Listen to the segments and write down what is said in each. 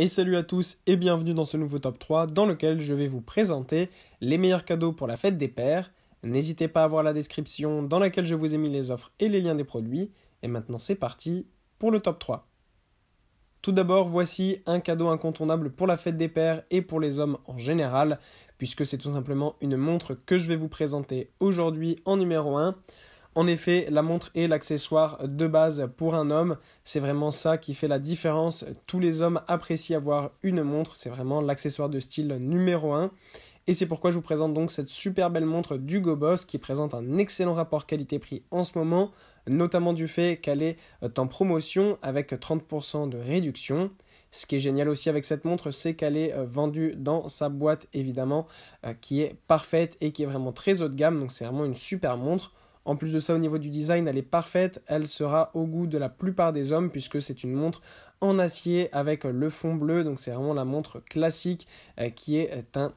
Et salut à tous et bienvenue dans ce nouveau top 3 dans lequel je vais vous présenter les meilleurs cadeaux pour la fête des pères. N'hésitez pas à voir la description dans laquelle je vous ai mis les offres et les liens des produits. Et maintenant c'est parti pour le top 3. Tout d'abord, voici un cadeau incontournable pour la fête des pères et pour les hommes en général, puisque c'est tout simplement une montre que je vais vous présenter aujourd'hui en numéro 1. En effet, la montre est l'accessoire de base pour un homme. C'est vraiment ça qui fait la différence. Tous les hommes apprécient avoir une montre. C'est vraiment l'accessoire de style numéro 1. Et c'est pourquoi je vous présente donc cette super belle montre du Boss qui présente un excellent rapport qualité-prix en ce moment, notamment du fait qu'elle est euh, en promotion avec 30% de réduction. Ce qui est génial aussi avec cette montre, c'est qu'elle est euh, vendue dans sa boîte évidemment, euh, qui est parfaite et qui est vraiment très haut de gamme, donc c'est vraiment une super montre. En plus de ça, au niveau du design, elle est parfaite. Elle sera au goût de la plupart des hommes puisque c'est une montre en acier avec le fond bleu. Donc c'est vraiment la montre classique euh, qui est euh,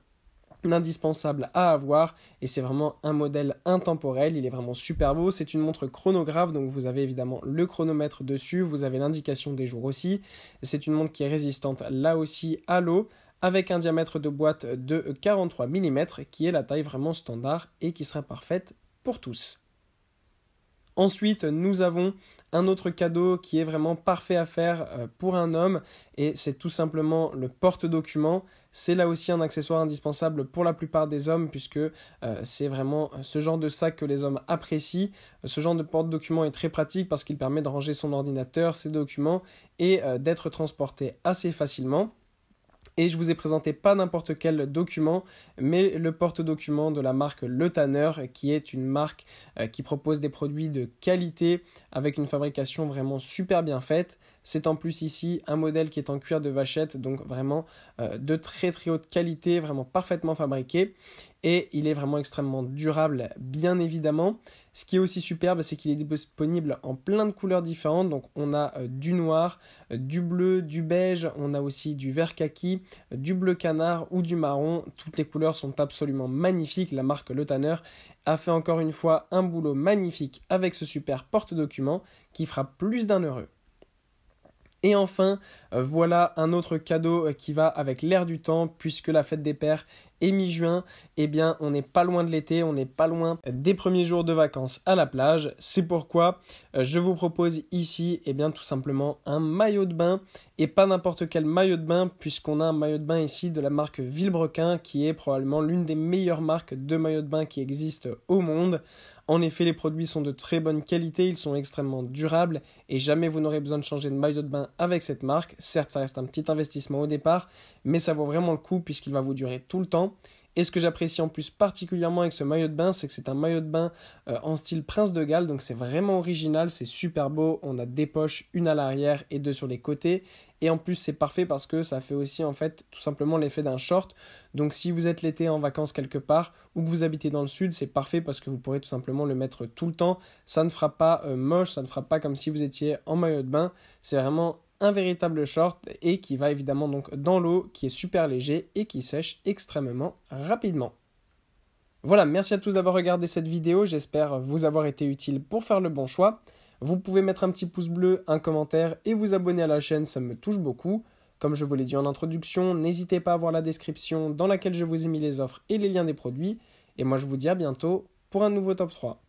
un indispensable à avoir et c'est vraiment un modèle intemporel, il est vraiment super beau, c'est une montre chronographe donc vous avez évidemment le chronomètre dessus, vous avez l'indication des jours aussi, c'est une montre qui est résistante là aussi à l'eau avec un diamètre de boîte de 43 mm qui est la taille vraiment standard et qui sera parfaite pour tous. Ensuite, nous avons un autre cadeau qui est vraiment parfait à faire euh, pour un homme et c'est tout simplement le porte-document. C'est là aussi un accessoire indispensable pour la plupart des hommes puisque euh, c'est vraiment euh, ce genre de sac que les hommes apprécient. Ce genre de porte-document est très pratique parce qu'il permet de ranger son ordinateur, ses documents et d'être transporté assez facilement. Et je vous ai présenté pas n'importe quel document, mais le porte-document de la marque Le Tanner, qui est une marque euh, qui propose des produits de qualité avec une fabrication vraiment super bien faite. C'est en plus ici un modèle qui est en cuir de vachette, donc vraiment euh, de très très haute qualité, vraiment parfaitement fabriqué. Et il est vraiment extrêmement durable, bien évidemment. Ce qui est aussi superbe, c'est qu'il est disponible en plein de couleurs différentes. Donc on a euh, du noir, euh, du bleu, du beige, on a aussi du vert kaki, euh, du bleu canard ou du marron. Toutes les couleurs sont absolument magnifiques. La marque Le Tanner a fait encore une fois un boulot magnifique avec ce super porte-document qui fera plus d'un heureux. Et enfin, euh, voilà un autre cadeau euh, qui va avec l'air du temps, puisque la fête des pères est mi-juin, eh bien on n'est pas loin de l'été, on n'est pas loin des premiers jours de vacances à la plage. C'est pourquoi euh, je vous propose ici, et eh bien tout simplement un maillot de bain, et pas n'importe quel maillot de bain, puisqu'on a un maillot de bain ici de la marque Villebrequin, qui est probablement l'une des meilleures marques de maillots de bain qui existe au monde. En effet, les produits sont de très bonne qualité, ils sont extrêmement durables et jamais vous n'aurez besoin de changer de maillot de bain avec cette marque. Certes, ça reste un petit investissement au départ, mais ça vaut vraiment le coup puisqu'il va vous durer tout le temps et ce que j'apprécie en plus particulièrement avec ce maillot de bain, c'est que c'est un maillot de bain euh, en style Prince de Galles, donc c'est vraiment original, c'est super beau, on a des poches, une à l'arrière et deux sur les côtés. Et en plus, c'est parfait parce que ça fait aussi en fait tout simplement l'effet d'un short. Donc si vous êtes l'été en vacances quelque part ou que vous habitez dans le sud, c'est parfait parce que vous pourrez tout simplement le mettre tout le temps. Ça ne fera pas euh, moche, ça ne fera pas comme si vous étiez en maillot de bain. C'est vraiment un véritable short et qui va évidemment donc dans l'eau, qui est super léger et qui sèche extrêmement rapidement. Voilà, merci à tous d'avoir regardé cette vidéo, j'espère vous avoir été utile pour faire le bon choix. Vous pouvez mettre un petit pouce bleu, un commentaire et vous abonner à la chaîne, ça me touche beaucoup. Comme je vous l'ai dit en introduction, n'hésitez pas à voir la description dans laquelle je vous ai mis les offres et les liens des produits. Et moi je vous dis à bientôt pour un nouveau top 3.